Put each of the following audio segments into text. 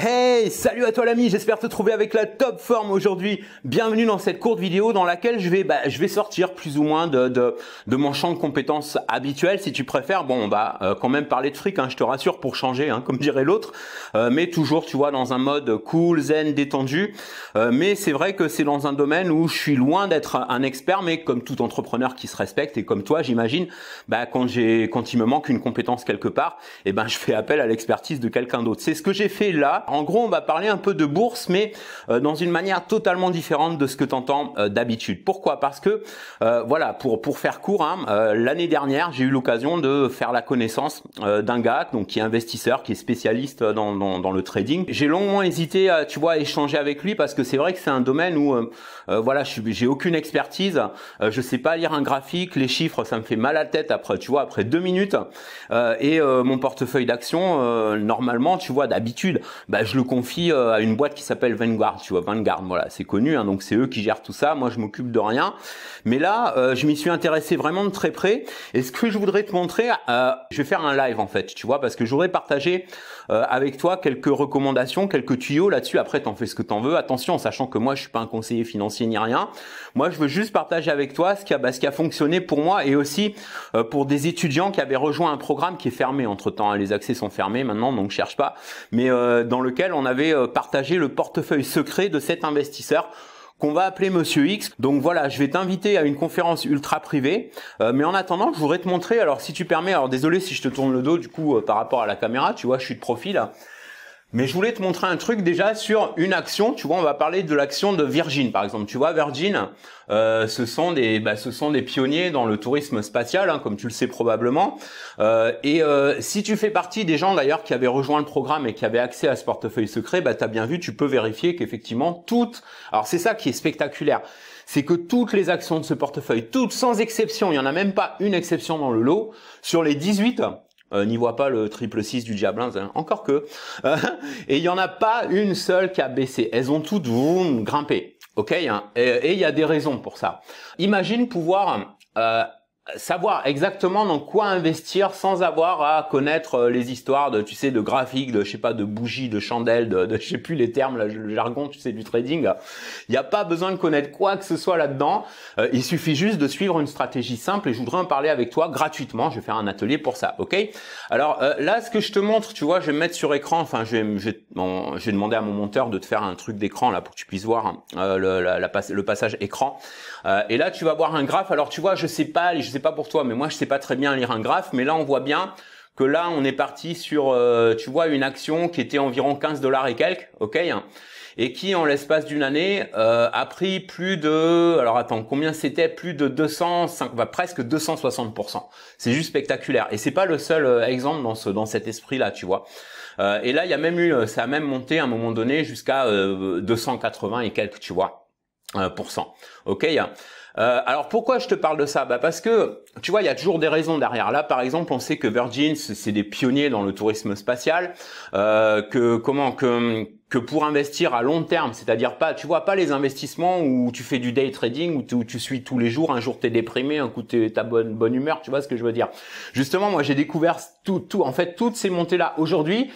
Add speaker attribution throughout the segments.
Speaker 1: Hey, salut à toi l'ami, j'espère te trouver avec la top forme aujourd'hui. Bienvenue dans cette courte vidéo dans laquelle je vais, bah, je vais sortir plus ou moins de, de, de, mon champ de compétences habituel si tu préfères. Bon, on bah, va euh, quand même parler de fric, hein, je te rassure, pour changer, hein, comme dirait l'autre, euh, mais toujours, tu vois, dans un mode cool, zen, détendu. Euh, mais c'est vrai que c'est dans un domaine où je suis loin d'être un expert, mais comme tout entrepreneur qui se respecte et comme toi, j'imagine, bah, quand j'ai, quand il me manque une compétence quelque part, eh ben, je fais appel à l'expertise de quelqu'un d'autre. C'est ce que j'ai fait là en gros, on va parler un peu de bourse, mais euh, dans une manière totalement différente de ce que t'entends entends euh, d'habitude. Pourquoi Parce que, euh, voilà, pour pour faire court, hein, l'année dernière, j'ai eu l'occasion de faire la connaissance d'un gars, donc qui est investisseur, qui est spécialiste dans dans, le trading. J'ai longuement hésité, à, tu vois, échanger avec lui parce que c'est vrai que c'est un domaine où, voilà, j'ai aucune expertise, je sais pas lire un graphique, les chiffres, ça me fait mal à la tête après, tu vois, après deux minutes. et mon portefeuille d'actions, normalement, tu vois, d'habitude, bah, je le confie euh, à une boîte qui s'appelle Vanguard. Tu vois, Vanguard, voilà, c'est connu. Hein, donc c'est eux qui gèrent tout ça. Moi, je m'occupe de rien. Mais là, euh, je m'y suis intéressé vraiment de très près. Et ce que je voudrais te montrer, euh, je vais faire un live en fait, tu vois, parce que j'aurais partagé avec toi quelques recommandations, quelques tuyaux là-dessus. Après, t'en fais ce que t'en veux. Attention, sachant que moi, je suis pas un conseiller financier ni rien. Moi, je veux juste partager avec toi ce qui a, bah, ce qui a fonctionné pour moi et aussi pour des étudiants qui avaient rejoint un programme qui est fermé entre temps. Hein, les accès sont fermés maintenant, donc cherche pas. Mais dans lequel on avait euh, partagé le portefeuille secret de cet investisseur qu'on va appeler Monsieur X. Donc voilà, je vais t'inviter à une conférence ultra privée. Euh, mais en attendant, je voudrais te montrer, alors si tu permets, alors désolé si je te tourne le dos du coup euh, par rapport à la caméra, tu vois, je suis de profil. Hein. Mais je voulais te montrer un truc déjà sur une action. Tu vois, on va parler de l'action de Virgin, par exemple. Tu vois, Virgin, euh, ce sont des, bah, ce sont des pionniers dans le tourisme spatial, hein, comme tu le sais probablement. Euh, et euh, si tu fais partie des gens d'ailleurs qui avaient rejoint le programme et qui avaient accès à ce portefeuille secret, bah, as bien vu, tu peux vérifier qu'effectivement toutes. Alors c'est ça qui est spectaculaire c'est que toutes les actions de ce portefeuille, toutes sans exception, il n'y en a même pas une exception dans le lot, sur les 18, euh, n'y voit pas le triple 6 du Diablins, hein. encore que. et il n'y en a pas une seule qui a baissé. Elles ont toutes grimpé. Ok, hein. et il y a des raisons pour ça. Imagine pouvoir euh, savoir exactement dans quoi investir sans avoir à connaître euh, les histoires de tu sais de graphiques de je sais pas de bougies de chandelles de, de je sais plus les termes là, le jargon tu sais du trading il n'y a pas besoin de connaître quoi que ce soit là-dedans euh, il suffit juste de suivre une stratégie simple et je voudrais en parler avec toi gratuitement je vais faire un atelier pour ça ok alors euh, là ce que je te montre tu vois je vais me mettre sur écran enfin je vais, je, à mon monteur de te faire un truc d'écran là pour que tu puisses voir hein, le, le passage écran et là tu vas voir un graphe alors tu vois je sais pas pas pour toi, mais moi je sais pas très bien lire un graphe, mais là on voit bien que là on est parti sur, euh, tu vois, une action qui était environ 15 dollars et quelques, ok, hein, et qui en l'espace d'une année euh, a pris plus de, alors attends, combien c'était Plus de 205, bah, presque 260%. C'est juste spectaculaire. Et c'est pas le seul euh, exemple dans ce, dans cet esprit-là, tu vois. et là, il y a même eu, ça a même monté à un moment donné jusqu'à 280 et quelques, tu vois, pour cent, ok. Hein. Euh, alors pourquoi je te parle de ça bah Parce que, tu vois, il y a toujours des raisons derrière. Là, par exemple, on sait que Virgin, c'est des pionniers dans le tourisme spatial, euh, que comment que que pour investir à long terme, c'est-à-dire pas, tu vois, pas les investissements où tu fais du day trading, où tu, tu suis tous les jours, un jour t'es déprimé, un coup tu ta bonne bonne humeur, tu vois ce que je veux dire. Justement, moi j'ai découvert tout, tout, en fait, toutes ces montées là aujourd'hui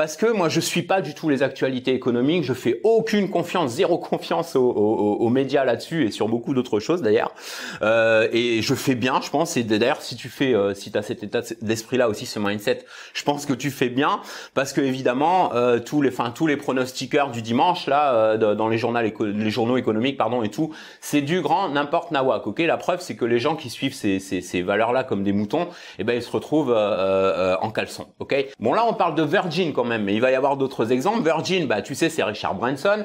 Speaker 1: parce que moi je suis pas du tout les actualités économiques, je fais aucune confiance, zéro confiance aux, médias là-dessus et sur beaucoup d'autres choses d'ailleurs. Euh, et je fais bien, je pense. Et d'ailleurs, si tu fais, euh, si as cet état d'esprit-là aussi, ce mindset, je pense que tu fais bien parce que évidemment euh, tous les, enfin tous les pronostiqueurs du dimanche là dans les journaux, les journaux économiques pardon et tout, c'est du grand n'importe nawak. Ok, la preuve c'est que les gens qui suivent ces, valeurs-là comme des moutons, eh ben ils se retrouvent en caleçon. Ok. Bon là on parle de Virgin comme mais il va y avoir d'autres exemples. Virgin, bah, tu sais, c'est Richard Branson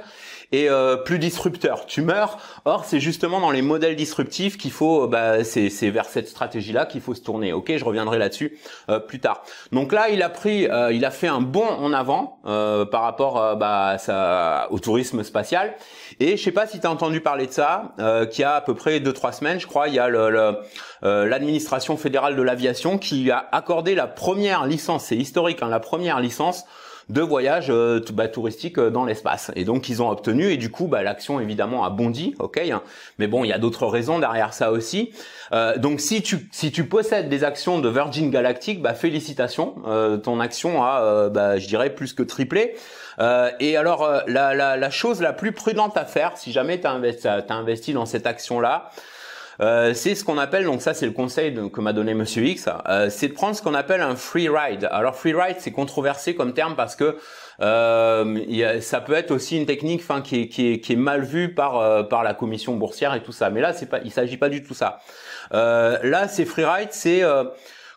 Speaker 1: et euh, plus disrupteur. Tu meurs. Or, c'est justement dans les modèles disruptifs qu'il faut, euh, bah, c'est, vers cette stratégie-là qu'il faut se tourner. Ok, je reviendrai là-dessus euh, plus tard. Donc là, il a pris, il a fait un bond en avant par rapport bah, à au tourisme spatial. Et je sais pas si tu as entendu parler de ça, qu'il y a à peu près deux trois semaines, je crois, il y a l'administration le, fédérale de l'aviation qui a accordé la première licence, c'est historique, hein, la première licence de voyages euh, bah, touristiques euh, dans l'espace. Et donc ils ont obtenu et du coup bah, l'action évidemment a bondi, ok. Hein. mais bon, il y a d'autres raisons derrière ça aussi. Euh, donc si tu si tu possèdes des actions de Virgin Galactic, bah, félicitations, euh, ton action a bah, je dirais plus que triplé. et alors la, la, chose la plus prudente à faire, si jamais tu as investi dans cette action là euh, c'est ce qu'on appelle, donc ça c'est le conseil que m'a donné Monsieur X, euh, c'est de prendre ce qu'on appelle un free ride. Alors free ride c'est controversé comme terme parce que euh, ça peut être aussi une technique qui, est, mal vue par, par la commission boursière et tout ça. Mais là c'est pas, il s'agit pas du tout ça. là c'est free ride, c'est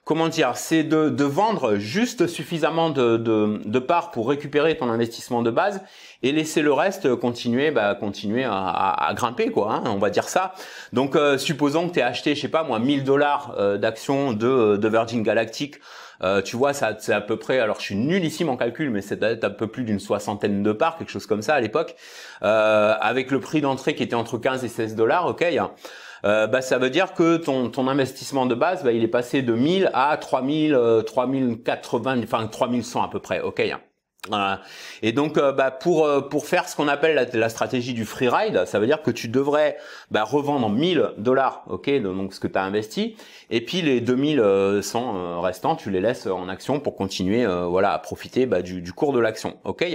Speaker 1: comment dire, c'est de, vendre juste suffisamment de, parts pour récupérer ton investissement de base et laisser le reste continuer, bah, continuer à, grimper, quoi. Hein, on va dire ça. Donc, euh, supposons que tu aies acheté, je sais pas moi, 1000 dollars euh, d'actions de, Virgin Galactic. Euh, tu vois, ça, c'est à peu près. Alors, je suis nul ici, en calcul, mais c'est un peu plus d'une soixantaine de parts, quelque chose comme ça à l'époque, avec le prix d'entrée qui était entre 15 et 16 dollars. Ok. Hein. Euh, bah, ça veut dire que ton, ton investissement de base, bah, il est passé de 1000 à 3000, 3080, euh, enfin 3100 à peu près. OK. Hein. Voilà. Et donc, euh, bah, pour euh, pour faire ce qu'on appelle la, la, stratégie du free ride, ça veut dire que tu devrais bah, revendre 1000 dollars, ok, donc ce que tu as investi, et puis les 2100 euh, restants, tu les laisses en action pour continuer, voilà, à profiter bah, du, du cours de l'action, ok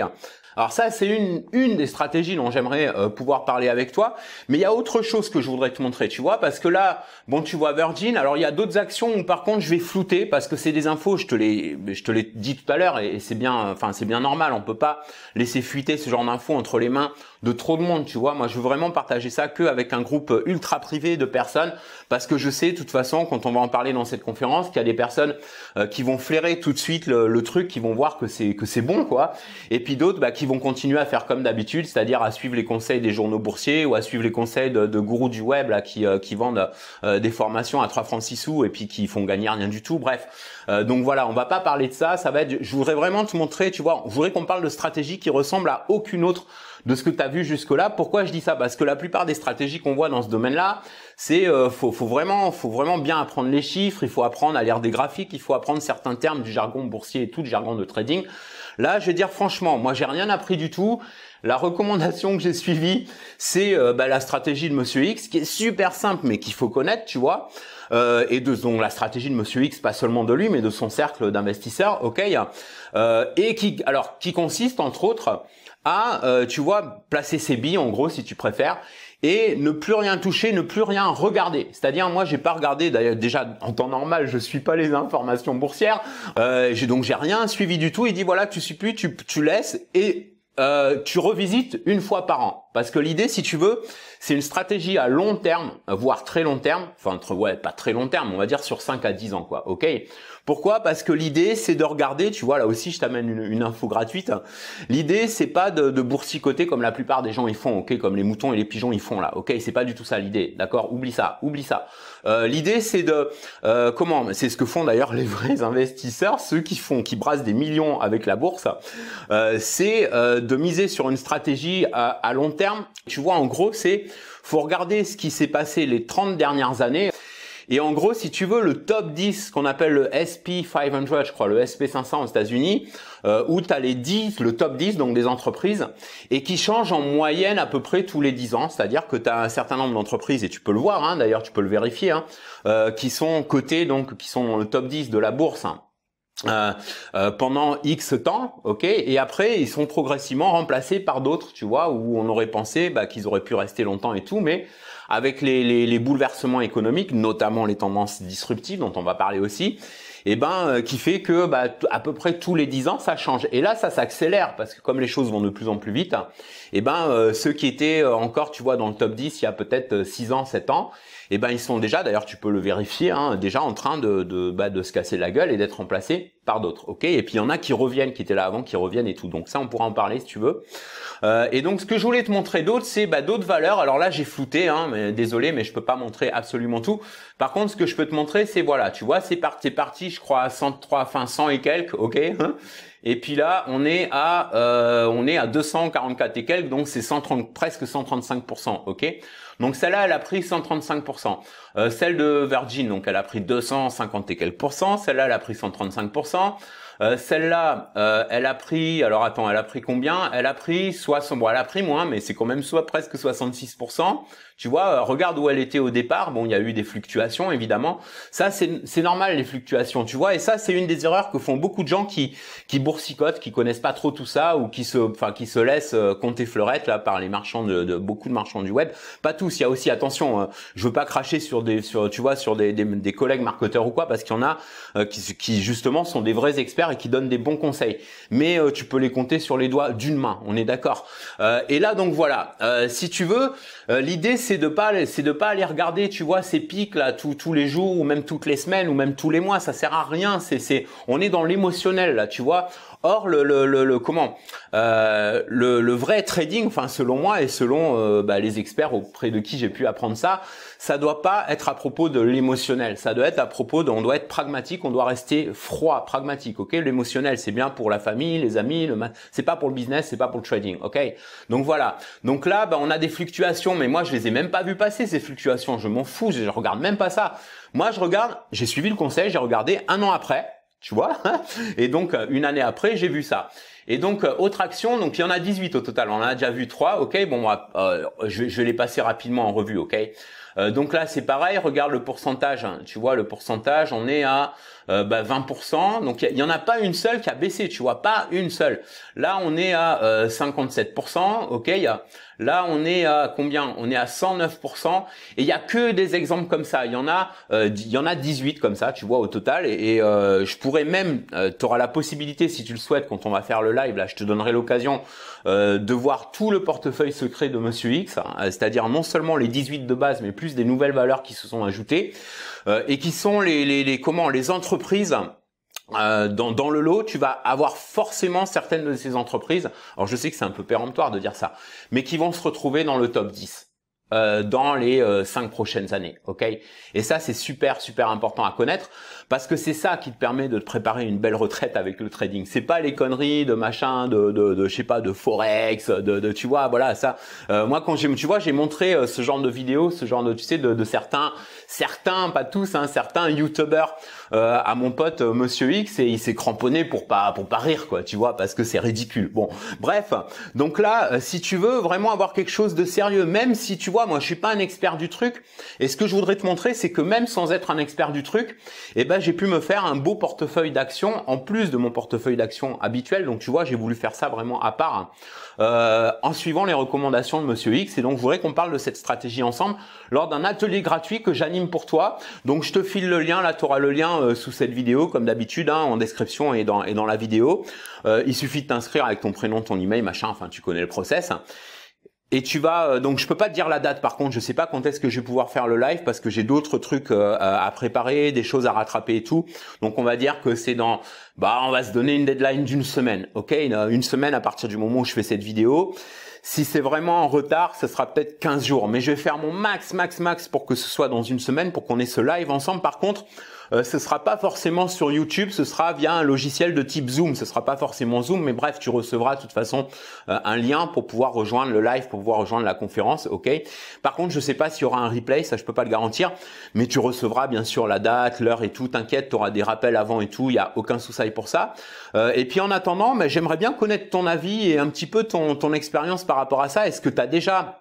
Speaker 1: alors ça, c'est une, une des stratégies dont j'aimerais pouvoir parler avec toi. Mais il y a autre chose que je voudrais te montrer, tu vois, parce que là, bon, tu vois Virgin. Alors il y a d'autres actions où par contre je vais flouter parce que c'est des infos, je te les, je te les dis tout à l'heure et, et c'est bien, enfin c'est bien normal. On peut pas laisser fuiter ce genre d'infos entre les mains de trop de monde, tu vois. Moi, je veux vraiment partager ça que un groupe ultra privé de personnes parce que je sais, de toute façon, quand on va en parler dans cette conférence, qu'il y a des personnes euh, qui vont flairer tout de suite le, truc, qui vont voir que c'est que c'est bon, quoi. Et puis d'autres, bah, qui vont continuer à faire comme d'habitude, c'est-à-dire à suivre les conseils des journaux boursiers ou à suivre les conseils de, gourous du web euh, qui vendent euh, des formations à 3 francs 6 sous et puis qui font gagner rien du tout. Bref, donc voilà, on va pas parler de ça. Ça va être, je voudrais vraiment te montrer, tu vois, je voudrais qu'on parle de stratégie qui ressemble à aucune autre de ce que tu as vu jusque-là. Pourquoi je dis ça Parce que la plupart des stratégies qu'on voit dans ce domaine-là, c'est euh, faut, vraiment faut vraiment bien apprendre les chiffres, il faut apprendre à lire des graphiques, il faut apprendre certains termes du jargon boursier et tout, du jargon de trading. Là, je vais dire franchement, moi j'ai rien appris du tout. La recommandation que j'ai suivie, c'est euh, bah, la stratégie de Monsieur X, qui est super simple mais qu'il faut connaître, tu vois. Euh, et de donc, la stratégie de Monsieur X, pas seulement de lui, mais de son cercle d'investisseurs, ok, euh, et qui alors qui consiste entre autres à, euh, tu vois, placer ses billes en gros si tu préfères, et ne plus rien toucher, ne plus rien regarder. C'est-à-dire, moi, j'ai pas regardé. D'ailleurs, déjà en temps normal, je suis pas les informations boursières. Euh, j'ai donc j'ai rien suivi du tout. Il dit voilà, tu suis plus, tu, tu laisses et euh, tu revisites une fois par an. Parce que l'idée, si tu veux, c'est une stratégie à long terme, voire très long terme, enfin ouais, pas très long terme, on va dire sur 5 à 10 ans, quoi, ok pourquoi Parce que l'idée, c'est de regarder, tu vois, là aussi, je t'amène une, info gratuite. Hein. L'idée, c'est pas de, de, boursicoter comme la plupart des gens ils font, ok, comme les moutons et les pigeons ils font là, ok, c'est pas du tout ça l'idée, d'accord Oublie ça, oublie ça. Euh, l'idée, c'est de euh, comment C'est ce que font d'ailleurs les vrais investisseurs, ceux qui font, qui brassent des millions avec la bourse. Euh, c'est de miser sur une stratégie à, long terme. Tu vois, en gros, c'est faut regarder ce qui s'est passé les 30 dernières années. Et en gros, si tu veux, le top 10, qu'on appelle le SP 500, je crois, le SP 500 aux États-Unis, euh, où tu as les 10, le top 10, donc des entreprises, et qui changent en moyenne à peu près tous les 10 ans. C'est-à-dire que tu as un certain nombre d'entreprises, et tu peux le voir, hein, d'ailleurs, tu peux le vérifier, hein, euh, qui sont cotées, donc qui sont dans le top 10 de la bourse. Hein. Euh, euh, pendant X temps, ok, et après ils sont progressivement remplacés par d'autres, tu vois, où on aurait pensé bah, qu'ils auraient pu rester longtemps et tout, mais avec les, les, les, bouleversements économiques, notamment les tendances disruptives dont on va parler aussi, et eh ben euh, qui fait que bah, à peu près tous les 10 ans ça change. Et là ça s'accélère parce que comme les choses vont de plus en plus vite, et eh ben euh, ceux qui étaient encore, tu vois, dans le top 10 il y a peut-être 6 ans, 7 ans, et eh ben ils sont déjà, d'ailleurs tu peux le vérifier, hein, déjà en train de, de, bah, de se casser la gueule et d'être remplacés par d'autres, ok Et puis il y en a qui reviennent, qui étaient là avant, qui reviennent et tout. Donc ça, on pourra en parler si tu veux. Euh, et donc ce que je voulais te montrer d'autres, c'est bah, d'autres valeurs. Alors là, j'ai flouté, hein, désolé, mais je peux pas montrer absolument tout. Par contre, ce que je peux te montrer, c'est voilà, tu vois, c'est parti, parti, je crois à 103, fin 100 et quelques, ok hein Et puis là, on est à euh, on est à 244 et quelques, donc c'est 130, presque 135%, ok donc celle-là, elle a pris 135%. Euh, celle de Virgin, donc elle a pris 250 et quelques Celle-là, elle a pris 135%. Euh, celle-là, euh, elle a pris, alors attends, elle a pris combien Elle a pris 60, bon, elle a pris moins, mais c'est quand même soit presque 66%. Tu vois, euh, regarde où elle était au départ. Bon, il y a eu des fluctuations, évidemment. Ça, c'est normal, les fluctuations, tu vois. Et ça, c'est une des erreurs que font beaucoup de gens qui, qui boursicotent, qui connaissent pas trop tout ça ou qui se, enfin, qui se laissent euh, compter fleurette, là, par les marchands de, beaucoup de marchands du web. Pas tous. Il y a aussi, attention, euh, je veux pas cracher sur des, sur, tu vois, sur des, des, collègues marketeurs ou quoi, parce qu'il y en a qui, justement, sont des vrais experts et qui donnent des bons conseils. Mais tu peux les compter sur les doigts d'une main. On est d'accord. et là, donc voilà. si tu veux, l'idée, c'est c'est de pas, c'est de pas aller regarder, tu vois, ces pics là tous tous les jours ou même toutes les semaines ou même tous les mois. Ça sert à rien. C'est, c'est, on est dans l'émotionnel là, tu vois. Or le, le, le, comment, euh, le, le, vrai trading, enfin selon moi et selon euh, bah, les experts auprès de qui j'ai pu apprendre ça, ça doit pas être à propos de l'émotionnel. Ça doit être à propos de, on doit être pragmatique, on doit rester froid, pragmatique, ok L'émotionnel, c'est bien pour la famille, les amis, le, c'est pas pour le business, c'est pas pour le trading, ok Donc voilà. Donc là, bah, on a des fluctuations, mais moi, je les ai même pas vu passer ces fluctuations. Je m'en fous, je, regarde même pas ça. Moi, je regarde, j'ai suivi le conseil, j'ai regardé un an après, tu vois Et donc, euh, une année après, j'ai vu ça. Et donc, euh, autre action, donc il y en a 18 au total, on en a déjà vu 3, ok Bon, moi, euh, je, vais, je, vais les passer rapidement en revue, ok euh, donc là, c'est pareil. Regarde le pourcentage. Hein. Tu vois, le pourcentage, on est à euh, bah, 20%. Donc il y en a pas une seule qui a baissé, tu vois, pas une seule. Là on est à 57%, euh, ok. là on est à combien On est à 109%. Et il y a que des exemples comme ça. Il y en a, euh, il y en a 18 comme ça, tu vois, au total. Et, je pourrais même, tu auras la possibilité, si tu le souhaites, quand on va faire le live, là, je te donnerai l'occasion de voir tout le portefeuille secret de Monsieur X, hein. c'est-à-dire non seulement les 18 de base, mais plus des nouvelles valeurs qui se sont ajoutées et qui sont les, les, les comment les entreprises euh, dans, le lot, tu vas avoir forcément certaines de ces entreprises, alors je sais que c'est un peu péremptoire de dire ça, mais qui vont se retrouver dans le top 10 euh, dans les euh, cinq prochaines années. ok Et ça, c'est super, super important à connaître parce que c'est ça qui te permet de te préparer une belle retraite avec le trading. C'est pas les conneries de machin, de, de, de je sais pas, de forex, de, de tu vois, voilà ça. Euh, moi quand j'ai, tu vois, j'ai montré euh, ce genre de vidéos, ce genre de, tu sais, de, certains, certains, pas tous, hein, certains youtubeurs euh, à mon pote Monsieur X et il s'est cramponné pour pas, pour pas rire quoi, tu vois, parce que c'est ridicule. Bon, bref. Donc là, si tu veux vraiment avoir quelque chose de sérieux, même si tu vois, moi je suis pas un expert du truc, et ce que je voudrais te montrer, c'est que même sans être un expert du truc, eh ben j'ai pu me faire un beau portefeuille d'actions en plus de mon portefeuille d'actions habituel. Donc tu vois, j'ai voulu faire ça vraiment à part euh, en suivant les recommandations de Monsieur X. Et donc je voudrais qu'on parle de cette stratégie ensemble lors d'un atelier gratuit que j'anime pour toi. Donc je te file le lien, là tu auras le lien euh, sous cette vidéo comme d'habitude hein, en description et dans, et dans la vidéo. Euh, il suffit de t'inscrire avec ton prénom, ton email, machin, enfin tu connais le process. Et tu vas euh, donc je peux pas te dire la date par contre, je sais pas quand est-ce que je vais pouvoir faire le live parce que j'ai d'autres trucs euh, à préparer, des choses à rattraper et tout. Donc on va dire que c'est dans bah on va se donner une deadline d'une semaine. OK, une, euh, semaine à partir du moment où je fais cette vidéo. Si c'est vraiment en retard, ce sera peut-être 15 jours, mais je vais faire mon max max max pour que ce soit dans une semaine pour qu'on ait ce live ensemble. Par contre, euh, ce ne sera pas forcément sur YouTube, ce sera via un logiciel de type Zoom. Ce ne sera pas forcément Zoom, mais bref, tu recevras de toute façon euh, un lien pour pouvoir rejoindre le live, pour pouvoir rejoindre la conférence, ok Par contre, je ne sais pas s'il y aura un replay, ça je peux pas le garantir, mais tu recevras bien sûr la date, l'heure et tout, t'inquiète, tu auras des rappels avant et tout, il n'y a aucun souci pour ça. Euh, et puis en attendant, mais j'aimerais bien connaître ton avis et un petit peu ton, ton expérience par rapport à ça. Est-ce que tu as déjà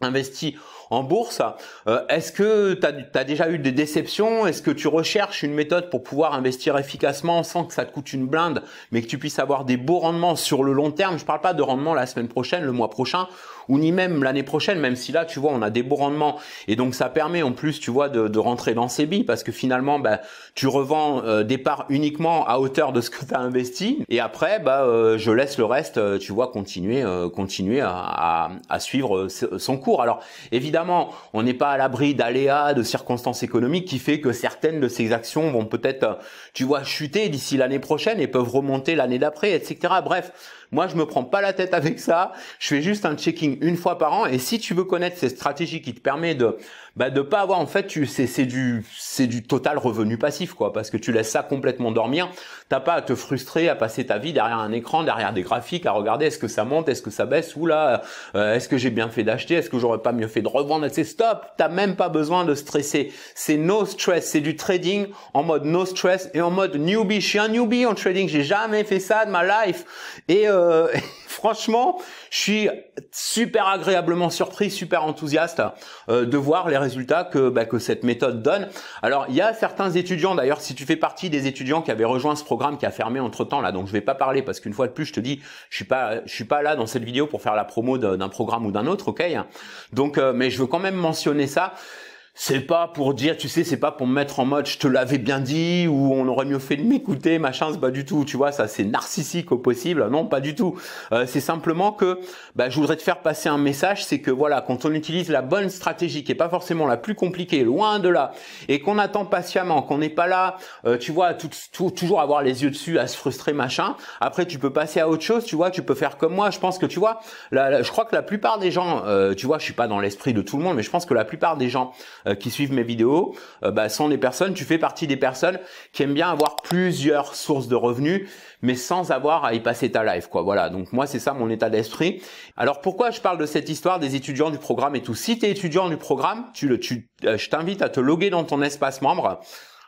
Speaker 1: investi en bourse. Euh, est-ce que tu as, déjà eu des déceptions Est-ce que tu recherches une méthode pour pouvoir investir efficacement sans que ça te coûte une blinde, mais que tu puisses avoir des beaux rendements sur le long terme Je parle pas de rendement la semaine prochaine, le mois prochain, ou ni même l'année prochaine, même si là, tu vois, on a des beaux rendements. Et donc, ça permet en plus, tu vois, de, rentrer dans ces billes parce que finalement, bah, tu revends euh, des parts uniquement à hauteur de ce que tu as investi. Et après, bah, euh, je laisse le reste, tu vois, continuer, continuer à suivre son cours. Alors, évidemment, on n'est pas à l'abri d'aléas, de circonstances économiques qui fait que certaines de ces actions vont peut-être, euh, tu vois, chuter d'ici l'année prochaine et peuvent remonter l'année d'après, etc. Bref, moi, je me prends pas la tête avec ça. Je fais juste un checking une fois par an. Et si tu veux connaître ces stratégies qui te permet de bah, de pas avoir en fait, tu c'est c'est du c'est du total revenu passif quoi, parce que tu laisses ça complètement dormir. T'as pas à te frustrer, à passer ta vie derrière un écran, derrière des graphiques, à regarder est-ce que ça monte, est-ce que ça baisse, ou là, euh, est-ce que j'ai bien fait d'acheter, est-ce que j'aurais pas mieux fait de revendre. C'est stop. T'as même pas besoin de stresser. C'est no stress. C'est du trading en mode no stress et en mode newbie. Je suis un newbie en trading. J'ai jamais fait ça de ma life. Et euh, euh, franchement, je suis super agréablement surpris, super enthousiaste euh, de voir les résultats que, bah, que cette méthode donne. Alors, il y a certains étudiants, d'ailleurs, si tu fais partie des étudiants qui avaient rejoint ce programme qui a fermé entre-temps, là, donc je vais pas parler parce qu'une fois de plus, je te dis, je suis pas, je suis pas là dans cette vidéo pour faire la promo d'un programme ou d'un autre, ok Donc, euh, mais je veux quand même mentionner ça c'est pas pour dire, tu sais, c'est pas pour me mettre en mode je te l'avais bien dit ou on aurait mieux fait de m'écouter, machin, c'est pas du tout, tu vois, ça c'est narcissique au possible, non, pas du tout. Euh, c'est simplement que bah, je voudrais te faire passer un message, c'est que voilà, quand on utilise la bonne stratégie qui est pas forcément la plus compliquée, loin de là, et qu'on attend patiemment, qu'on n'est pas là, euh, tu vois, tout, toujours avoir les yeux dessus, à se frustrer, machin, après tu peux passer à autre chose, tu vois, tu peux faire comme moi, je pense que tu vois, je crois que la plupart des gens, euh, tu vois, je suis pas dans l'esprit de tout le monde, mais je pense que la plupart des gens, euh, qui suivent mes vidéos euh, bah, sont des personnes, tu fais partie des personnes qui aiment bien avoir plusieurs sources de revenus, mais sans avoir à y passer ta life, quoi. Voilà. Donc moi, c'est ça mon état d'esprit. Alors pourquoi je parle de cette histoire des étudiants du programme et tout Si tu es étudiant du programme, tu le, euh, je t'invite à te loguer dans ton espace membre.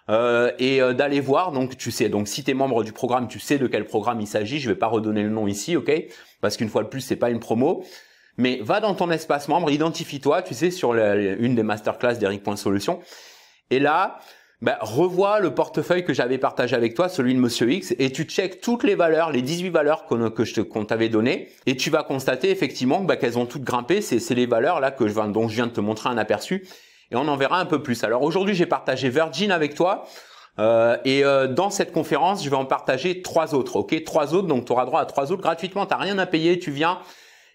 Speaker 1: Euh, et d'aller voir. Donc tu sais, donc si tu es membre du programme, tu sais de quel programme il s'agit. Je vais pas redonner le nom ici, ok Parce qu'une fois de plus, c'est pas une promo. Mais va dans ton espace membre, identifie-toi, tu sais, sur le, une des masterclass d'Eric.Solution Et là, bah, revois le portefeuille que j'avais partagé avec toi, celui de Monsieur X, et tu checkes toutes les valeurs, les 18 valeurs qu'on que je t'avait données, et tu vas constater effectivement bah, qu'elles ont toutes grimpé. C'est, les valeurs là que je, dont je viens de te montrer un aperçu, et on en verra un peu plus. Alors aujourd'hui, j'ai partagé Virgin avec toi. Euh, et euh, dans cette conférence, je vais en partager trois autres, ok Trois autres, donc tu auras droit à trois autres gratuitement, tu t'as rien à payer, tu viens,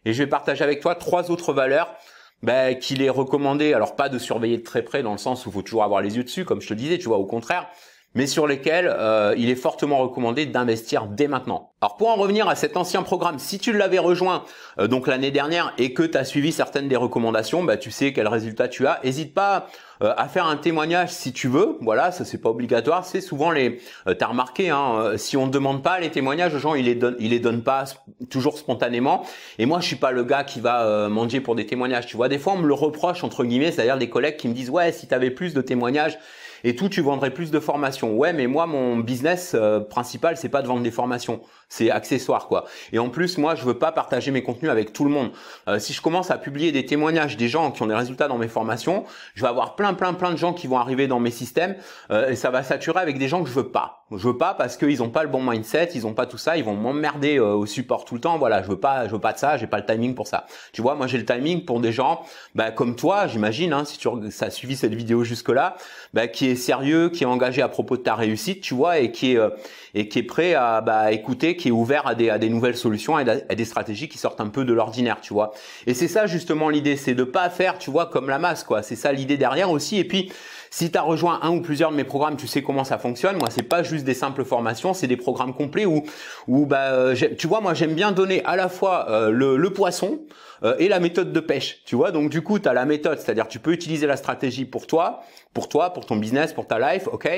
Speaker 1: et je vais partager avec toi trois autres valeurs ben, qu'il est recommandé, alors pas de surveiller de très près dans le sens où il faut toujours avoir les yeux dessus, comme je te disais, tu vois, au contraire, mais sur lesquels euh, il est fortement recommandé d'investir dès maintenant. Alors pour en revenir à cet ancien programme, si tu l'avais rejoint euh, donc l'année dernière et que tu as suivi certaines des recommandations, bah, tu sais quel résultat tu as. Hésite pas euh, à faire un témoignage si tu veux. Voilà, ça c'est pas obligatoire. C'est souvent les. tu euh, T'as remarqué, hein, si on ne demande pas les témoignages aux gens, ils les donnent, ils les donnent pas toujours spontanément. Et moi, je suis pas le gars qui va manger pour des témoignages. Tu vois, des fois on me le reproche entre guillemets, c'est-à-dire des collègues qui me disent ouais, si tu avais plus de témoignages, et tout, tu vendrais plus de formations. Ouais, mais moi, mon business euh, principal, c'est pas de vendre des formations c'est accessoire quoi. Et en plus, moi, je veux pas partager mes contenus avec tout le monde. Euh, si je commence à publier des témoignages des gens qui ont des résultats dans mes formations, je vais avoir plein, plein, plein de gens qui vont arriver dans mes systèmes euh, et ça va saturer avec des gens que je veux pas. Je veux pas parce qu'ils ont pas le bon mindset, ils ont pas tout ça, ils vont m'emmerder euh, au support tout le temps. Voilà, je veux pas, je veux pas de ça, j'ai pas le timing pour ça. Tu vois, moi j'ai le timing pour des gens, bah, comme toi, j'imagine, hein, si tu as suivi cette vidéo jusque là, bah, qui est sérieux, qui est engagé à propos de ta réussite, tu vois, et qui est et qui est prêt à bah, écouter qui est ouvert à des, nouvelles solutions, et à, des stratégies qui sortent un peu de l'ordinaire, tu vois. Et c'est ça justement l'idée, c'est de pas faire, tu vois, comme la masse, quoi. C'est ça l'idée derrière aussi. Et puis, si tu as rejoint un ou plusieurs de mes programmes, tu sais comment ça fonctionne. Moi, c'est pas juste des simples formations, c'est des programmes complets où, où bah, euh, tu vois, moi j'aime bien donner à la fois euh, le poisson, euh, et la méthode de pêche, tu vois. Donc du coup, tu as la méthode, c'est-à-dire tu peux utiliser la stratégie pour toi, pour toi, pour ton business, pour ta life, OK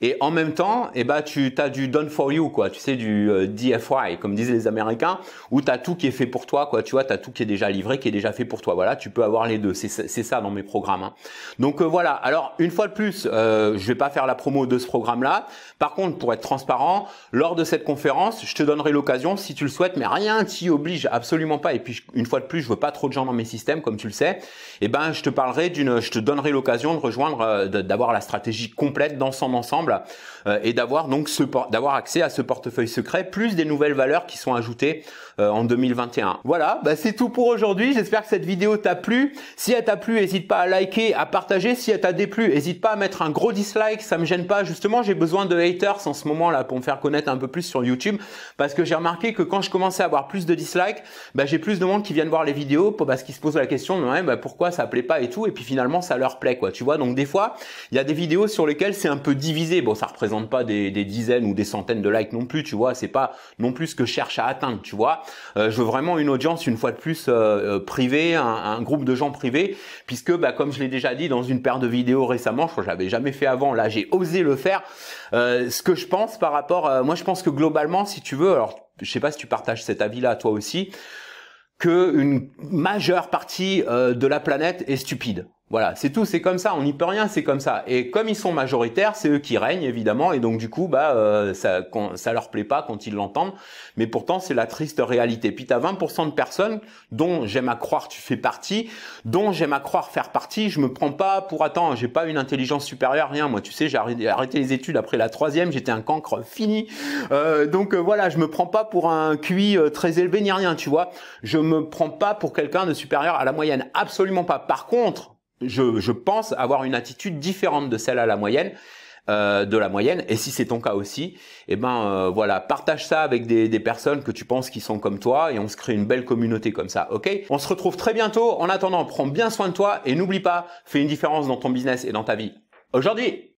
Speaker 1: Et en même temps, eh ben tu as du done for you quoi, tu sais du euh, DFY comme disaient les Américains où tu as tout qui est fait pour toi quoi, tu vois, tu as tout qui est déjà livré, qui est déjà fait pour toi. Voilà, tu peux avoir les deux. C'est ça dans mes programmes hein. Donc euh, voilà. Alors une fois de plus, je vais pas faire la promo de ce programme là. Par contre, pour être transparent, lors de cette conférence, je te donnerai l'occasion si tu le souhaites mais rien t'y oblige absolument pas et puis une fois de plus je veux pas trop de gens dans mes systèmes, comme tu le sais, Et eh ben je te parlerai d'une, je te donnerai l'occasion de rejoindre, euh, d'avoir la stratégie complète dans son ensemble, euh, et d'avoir donc ce, d'avoir accès à ce portefeuille secret plus des nouvelles valeurs qui sont ajoutées euh, en 2021. Voilà, bah c'est tout pour aujourd'hui. J'espère que cette vidéo t'a plu. Si elle t'a plu, n'hésite pas à liker, à partager. Si elle t'a déplu, n'hésite pas à mettre un gros dislike. Ça me gêne pas. Justement, j'ai besoin de haters en ce moment là pour me faire connaître un peu plus sur YouTube parce que j'ai remarqué que quand je commençais à avoir plus de dislikes, bah, j'ai plus de monde qui viennent voir les vidéos pour parce qu'ils se posent la question bah, pourquoi ça plaît pas et tout. Et puis finalement, ça leur plaît quoi. Tu vois. Donc des fois, il y a des vidéos sur lesquelles c'est un peu divisé. Bon, ça représente pas des, des dizaines ou des centaines de likes non plus. Tu vois, c'est pas non plus ce que je cherche à atteindre. Tu vois. Euh, je veux vraiment une audience, une fois de plus, euh, euh, privée, un, groupe de gens privés, puisque, bah, comme je l'ai déjà dit dans une paire de vidéos récemment, je crois que je l'avais jamais fait avant, là j'ai osé le faire, ce que je pense par rapport, moi je pense que globalement, si tu veux, alors je sais pas si tu partages cet avis-là toi aussi, que une majeure partie de la planète est stupide. Voilà, c'est tout, c'est comme ça, on n'y peut rien, c'est comme ça. Et comme ils sont majoritaires, c'est eux qui règnent évidemment, et donc du coup, bah, euh, ça, ça leur plaît pas quand ils l'entendent. Mais pourtant, c'est la triste réalité. Puis as 20% de personnes dont j'aime à croire tu fais partie, dont j'aime à croire faire partie. Je me prends pas pour attends, j'ai pas une intelligence supérieure, rien. Moi, tu sais, j'ai arrêté les études après la troisième, j'étais un cancre fini. Euh, donc euh, voilà, je me prends pas pour un QI très élevé ni rien, tu vois. Je me prends pas pour quelqu'un de supérieur à la moyenne, absolument pas. Par contre je, pense avoir une attitude différente de celle à la moyenne. Euh, de la moyenne et si c'est ton cas aussi eh ben euh, voilà partage ça avec des, des, personnes que tu penses qui sont comme toi et on se crée une belle communauté comme ça ok on se retrouve très bientôt en attendant prends bien soin de toi et n'oublie pas fais une différence dans ton business et dans ta vie aujourd'hui